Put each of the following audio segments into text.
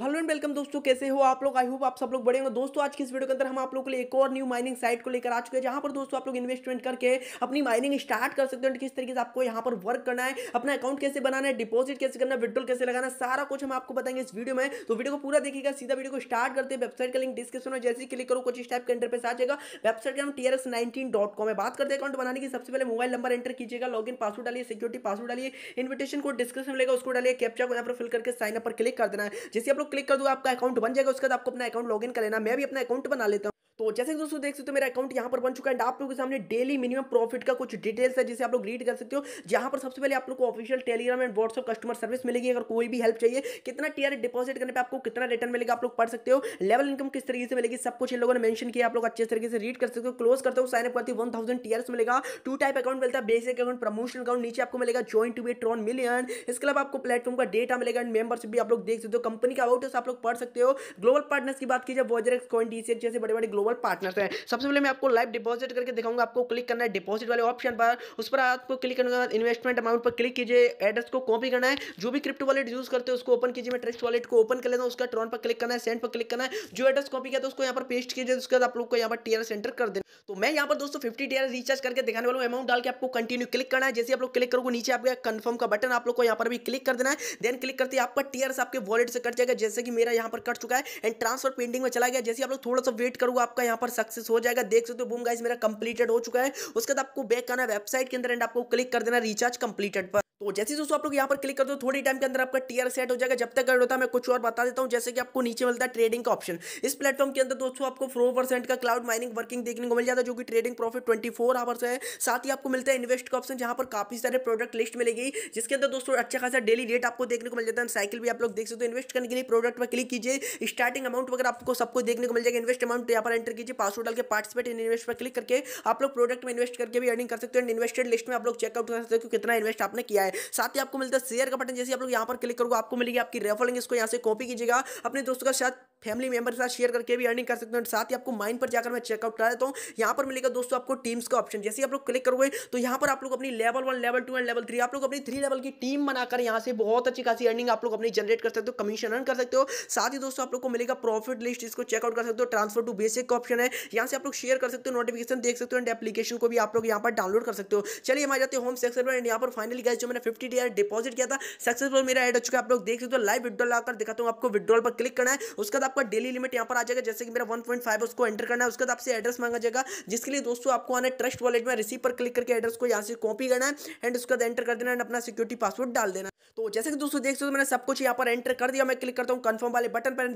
hello and welcome दोस्तों कैसे हो आप लोग आई होप आप सब लोग बड़े होंगे दोस्तों आज की इस वीडियो के अंदर हम आप लोग के लिए एक और न्यू माइनिंग साइट को लेकर आ चुके हैं जहां पर दोस्तों आप लोग इन्वेस्टमेंट करके अपनी माइनिंग स्टार्ट कर सकते हैं किस तरीके से आपको यहां पर वर्क करना है अपना अकाउंट कैसे बनाना है डिपोजिट कैसे करना है विड्रोल कैसे लगाना सारा कुछ हम आपको बताएंगे इस वीडियो में तो वीडियो को पूरा देखिएगा सीधा वीडियो को स्टार्ट करते हैं वेबसाइट का लिंक डिस्क्रिप्शन में जैसे ही क्लिक करो कुछ इस टाइप के एंटर पे आ जाएगा वेबसाइट का हम T S nineteen dot com है बात करते हैं अकाउंट बनाने की सबसे पहले मोबाइल नंबर एंटर कीजिएगा लॉग इन पासवर्ड डालिए सिक्योरिटी पासवर्ड डालिए इन्विटेशन को डिस्क्रिप्शन लेगा उसको डालिए कैप्चा को यहाँ पर फिल करके साइन अप पर क्लिक कर देना है जैसे लोग क्लिक कर दोगे आपका अकाउंट बन जाएगा उसके बाद आपको अपना अकाउंट लॉग कर लेना मैं भी अपना अकाउंट बना लेता हूँ तो जैसे कि दोस्तों देख सकते हो मेरा अकाउंट यहाँ पर बन चुका है एंड आप लोगों के सामने डेली मिनिमम प्रॉफिट का कुछ डिटेल्स है जिसे आप लोग रीड कर सकते हो जहाँ पर सबसे पहले आप लोग को official Telegram and WhatsApp customer service मिलेगी अगर कोई भी हेल्प चाहिए कितना टीआर डिपॉजिट करने पर आपको कितना रिटर्न मिलेगा आप लोग पढ़ सकते हो लेवल इनकम किस तरीके से मिलेगी सब कुछ इन लोगों ने मैंशन किया आप लोग अच्छे तरीके से रीड कर सकते हो क्लोज करते हो साइनअप करती वन थाउजेंड टीयर्स मिलेगा टू टाइप अकाउंट मिलता है बेसिक अकाउंट प्रमोशन अकाउंट नीचे आपको मिलेगा join to be Tron million इसके अलावा आपको प्लेटफॉर्म का डेटा मिलेगा एंड मेंबरशिप भी आप लोग देख सकते हो कंपनी का आउट आप लोग पढ़ सकते हो ग्लोबल पार्टनर्स की बात की जाए एक्स कॉइन डीसीएच जैसे बड़े बड़े ग्लोबल ग्लोबल पार्टनर है सबसे पहले मैं आपको लाइव डिपॉजिट करके दिखाऊंगा आपको क्लिक करना है डिपॉजिट वाले ऑप्शन पर उस पर आपको क्लिक करने के बाद इन्वेस्टमेंट अमाउंट पर क्लिक कीजिए एड्रेस को कॉपी करना है जो भी क्रिप्टो वॉलेट यूज करते हैं उसको ओपन कीजिए मैं ट्रेस्ट वॉलेट को ओपन कर लेता हूँ उसका ट्रॉन पर क्लिक करना है सेंड पर क्लिक करना है जो एड्रेस कॉपी किया तो उसको यहाँ पर पेस्ट कीजिए उसके बाद आप लोग को यहाँ पर टीआर सेंटर कर देना तो मैं यहाँ पर दोस्तों फिफ्टी टीआर रिचार्ज करके दिखाने वाला हूँ अमाउंट डाल के आपको कंटिन्यू क्लिक करना है जैसे आप लोग क्लिक करोगे नीचे आपका कंफर्म का बटन आप लोग को यहाँ पर भी क्लिक कर देना है देन क्लिक करते हैं आपका टीआर आपके वॉलेट से कट जाएगा जैसे कि मेरा यहाँ पर कट चुका है एंड ट्रांसफर पेंडिंग में चला गया जैसे आप लोग थोड़ा सा वेट करोगे आप आपका यहाँ पर सक्सेस हो जाएगा देख सकते हो बूम गाइस मेरा कंप्लीटेड हो चुका है उसके बाद आपको बैक करना वेबसाइट के अंदर एंड आपको क्लिक कर देना रिचार्ज कंप्लीटेड पर तो जैसे दोस्तों आप लोग यहाँ पर क्लिक कर दो थोड़ी टाइम के अंदर आपका टीयर सेट हो जाएगा जब तक अगर होता है मैं कुछ और बता देता हूँ जैसे कि आपको नीचे मिलता है ट्रेडिंग का ऑप्शन इस प्लेटफॉर्म के अंदर दोस्तों आपको फोर परसेंट का क्लाउड माइनिंग वर्किंग देखने को मिल जाता है जो कि ट्रेडिंग प्रॉफिट ट्वेंटी आवर्स है साथ ही आपको मिलता है इन्वेस्ट का ऑप्शन जहाँ पर काफी सारे प्रोडक्ट लिस्ट मिलेगी जिसके अंदर दोस्तों अच्छा खासा डेली रेट आपको देखने को मिल जाता है साइकिल भी आप लोग देख सकते हो इन्वेस्ट करने के लिए प्रोडक्ट पर क्लिक कीजिए स्टार्टिंग अमाउंट वगैरह आपको सबको देखने को मिल जाएगा इन्वेस्ट अमाउंट यहाँ पर एंटर कीजिए पासवर्ड डाल के पार्टिसिपेट इन इन्वेस्ट पर क्लिक करके आप लोग प्रोडक्ट में इन्वेस्ट करके भी अर्निंग कर सकते हो एंड इन्वेस्टेड लिस्ट में आप लोग चेकआउट कर सकते हो कि कितना इन्वेस्ट आपने किया है साथ ही आपको मिलता है शेयर का बटन जैसे आप लोग यहाँ पर क्लिक करोगे आपको मिलेगी आपकी रेफर लिंक इसको यहाँ से कॉपी कीजिएगा अपने दोस्तों का साथ फैमिली मेंबर के साथ शेयर करके भी अर्निंग कर सकते हो साथ ही आपको माइंड पर जाकर मैं चेकआउट करा देता हूँ यहाँ पर मिलेगा दोस्तों आपको टीम्स का ऑप्शन जैसे ही आप लोग क्लिक करोगे तो यहाँ पर आप लोग अपनी level one level two and level three आप लोग अपनी थ्री लेवल की टीम बनाकर यहाँ से बहुत अच्छी खासी अर्निंग आप लोग अपनी जनरेट कर सकते हो कमीशन अर्न कर सकते हो साथ ही दोस्तों आप लोग को मिलेगा प्रॉफिट लिस्ट इसको चेकआउट कर सकते हो ट्रांसफर टू बेसिक का ऑप्शन है यहाँ से आप लोग शेयर कर सकते हो नोटिफिकेशन देख सकते हो एंड एप्लीकेशन को भी आप लोग यहाँ पर डाउनलोड कर सकते हो चलिए हमारे जाते होम सेक्शन एंड यहाँ पर फाइनली गैस जो मैंने फिफ्टी डी डिपॉजिट किया था सक्सेसफुल मेरा एड हो चुका है आप लोग देख सकते हो लाइव विड्रॉल आकर दिखाता हूँ आपको विड्रॉल पर क्लिक करना है उसका आपका डेली लिमिट यहाँ पर आ जाएगा जैसे कि मेरा वन पॉइंट फाइव उसको एंटर करना है उसके बाद आपसे एड्रेस मांगा जाएगा जिसके लिए दोस्तों आपको आना ट्रस्ट वॉलेट में रिसीव पर क्लिक करके एड्रेस को यहाँ से कॉपी करना है एंड उसके बाद एंटर कर देना एंड अपना सिक्योरिटी पासवर्ड डाल देना तो जैसे कि दोस्तों देख सकते हो मैंने सब कुछ यहाँ पर एंटर कर दिया मैं क्लिक करता हूँ कंफर्म वाले बटन पर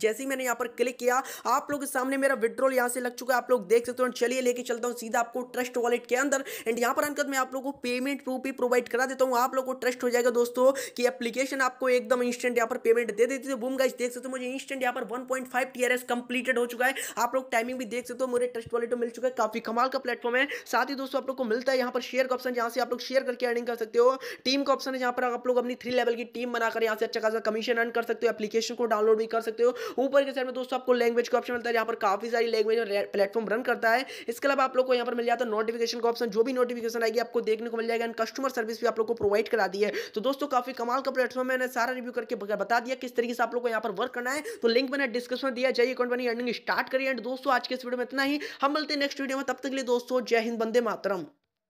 जैसे ही मैंने यहाँ पर क्लिक किया आप लोग के सामने मेरा विड्रॉल यहाँ से लग चुका है आप लोग देख सकते हो चलिए लेके चलता हूँ सीधा आपको ट्रस्ट वॉलेट के अंदर एंड यहाँ पर अंकत मैं आप लोग को पेमेंट प्रूफ भी प्रोवाइड करा देता हूँ आप लोग को ट्रस्ट हो जाएगा दोस्तों कि एप्लीकेशन आपको एकदम इंस्टेंट यहाँ पर पेमेंट दे देती है बूम तो गाइज देख सकते हो मुझे इंस्टेंट यहाँ पर वन पॉइंट टीआरएस कंप्लीटेड हो चुका है आप लोग टाइमिंग भी देख सकते हो मुझे ट्रस्ट वॉलेट तो मिल चुका है काफी कमाल का प्लेटफॉर्म है साथ ही दोस्तों आप लोग को मिलता है यहाँ पर शेयर का ऑप्शन जहाँ से आप लोग शेयर करके अर्निंग कर सकते हो टीम का ऑप्शन है जहाँ पर आप लोग लोग अपनी थ्री लेवल की टीम बनाकर यहाँ से अच्छा खासा कमीशन अर्न कर सकते हो एप्लीकेशन को डाउनलोड भी कर सकते हो ऊपर के साइड में दोस्तों आपको लैंग्वेज का ऑप्शन मिलता है यहाँ पर काफी सारी लैंग्वेज प्लेटफॉर्म रन करता है इसके अलावा आप लोग को यहाँ पर मिल जाता है नोटिफिकेशन का ऑप्शन जो भी नोटिफिकेशन आएगी आपको देखने को मिल जाएगा एंड कस्टमर सर्विस भी आप लोग को प्रोवाइड करा दी है तो दोस्तों काफी कमाल का प्लेटफॉर्म मैंने सारा रिव्यू करके बता दिया किस तरीके से आप लोग को यहाँ पर वर्क करना है तो लिंक मैंने डिस्क्रिप्शन दिया जय अकाउंट बनी अर्निंग स्टार्ट करिए एंड दोस्तों आज के इस वीडियो में इतना ही हम मिलते हैं नेक्स्ट वीडियो में तब तक के लिए दोस्तों जय हिंद बंदे मातरम